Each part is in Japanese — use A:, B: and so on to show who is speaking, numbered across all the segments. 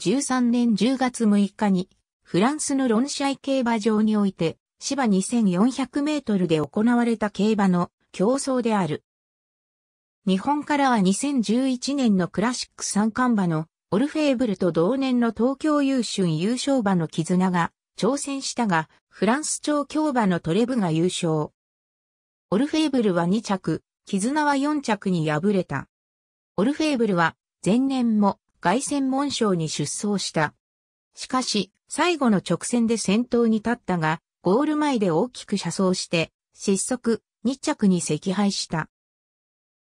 A: 2013年10月6日に、フランスのロンシャイ競馬場において、芝2400メートルで行われた競馬の競争である。日本からは2011年のクラシック三冠馬のオルフェーブルと同年の東京優春優勝馬の絆が挑戦したが、フランス長競馬のトレブが優勝。オルフェーブルは2着、絆は4着に敗れた。オルフェーブルは前年も凱旋門賞に出走した。しかし、最後の直線で先頭に立ったが、ゴール前で大きく車走して、失速、2着に惜敗した。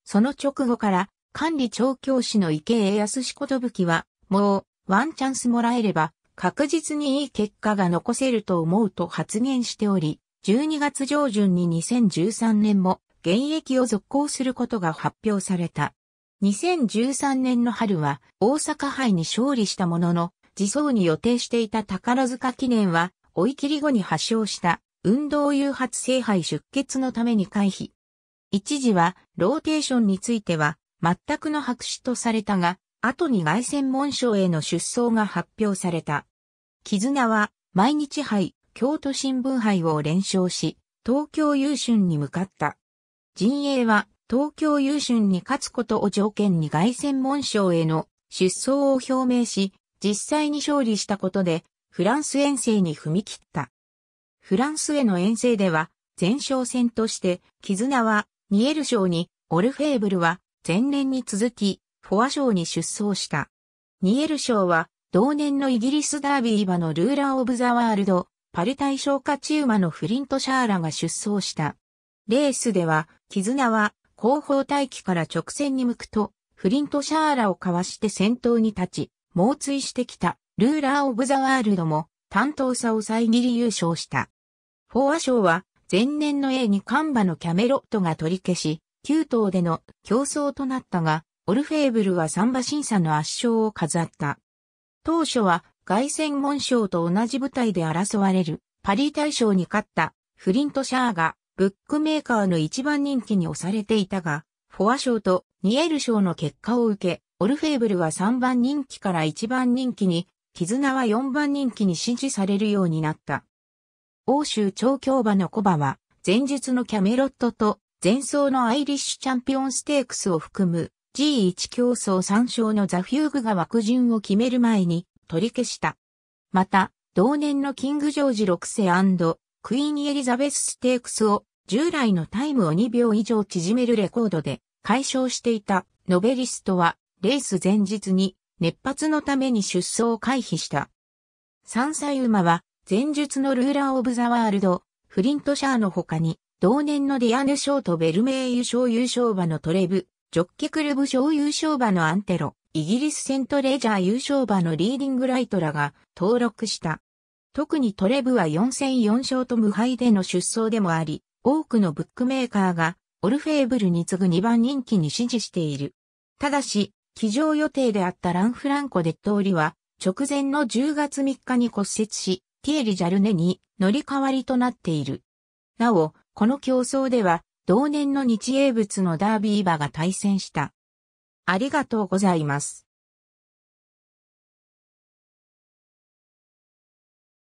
A: その直後から、管理調教師の池江康子とぶきは、もう、ワンチャンスもらえれば、確実にいい結果が残せると思うと発言しており、12月上旬に2013年も現役を続行することが発表された。2013年の春は大阪杯に勝利したものの、自走に予定していた宝塚記念は追い切り後に発症した運動誘発性肺出血のために回避。一時はローテーションについては全くの白紙とされたが、後に外線門賞への出走が発表された。絆は毎日杯、京都新聞杯を連勝し、東京優春に向かった。陣営は東京優春に勝つことを条件に外戦門賞への出走を表明し、実際に勝利したことで、フランス遠征に踏み切った。フランスへの遠征では、前哨戦として、絆は、ニエル賞に、オルフェーブルは、前年に続き、フォア賞に出走した。ニエル賞は、同年のイギリスダービー馬のルーラー・オブ・ザ・ワールド、パル対象勝ち馬のフリント・シャーラが出走した。レースでは、絆は、後方待機から直線に向くと、フリントシャーラをかわして先頭に立ち、猛追してきたルーラー・オブ・ザ・ワールドも担当差を遮り優勝した。フォア賞は前年の A にカンバのキャメロットが取り消し、9頭での競争となったが、オルフェーブルはサンバ審査の圧勝を飾った。当初は凱旋門賞と同じ舞台で争われるパリ大賞に勝ったフリントシャーがブックメーカーの一番人気に押されていたが、フォア賞とニエル賞の結果を受け、オルフェーブルは3番人気から1番人気に、絆は4番人気に支持されるようになった。欧州調教馬のコバは、前述のキャメロットと前走のアイリッシュチャンピオンステークスを含む G1 競争3勝のザフューグが枠順を決める前に取り消した。また、同年のキングジョージ6世クイーンエリザベスステークスを従来のタイムを2秒以上縮めるレコードで解消していたノベリストはレース前日に熱発のために出走を回避した。3歳馬は前述のルーラーオブザワールド、フリントシャーの他に同年のディアヌ・ショート・ベルメー優勝優勝馬のトレブ、ジョッキクルブ賞優勝馬のアンテロ、イギリスセントレジャー優勝馬のリーディングライトらが登録した。特にトレブは4戦4勝と無敗での出走でもあり、多くのブックメーカーがオルフェーブルに次ぐ2番人気に支持している。ただし、騎乗予定であったランフランコ・デッドオリは、直前の10月3日に骨折し、ティエリ・ジャルネに乗り換わりとなっている。なお、この競争では、同年の日英物のダービー馬が対戦した。ありがとうございます。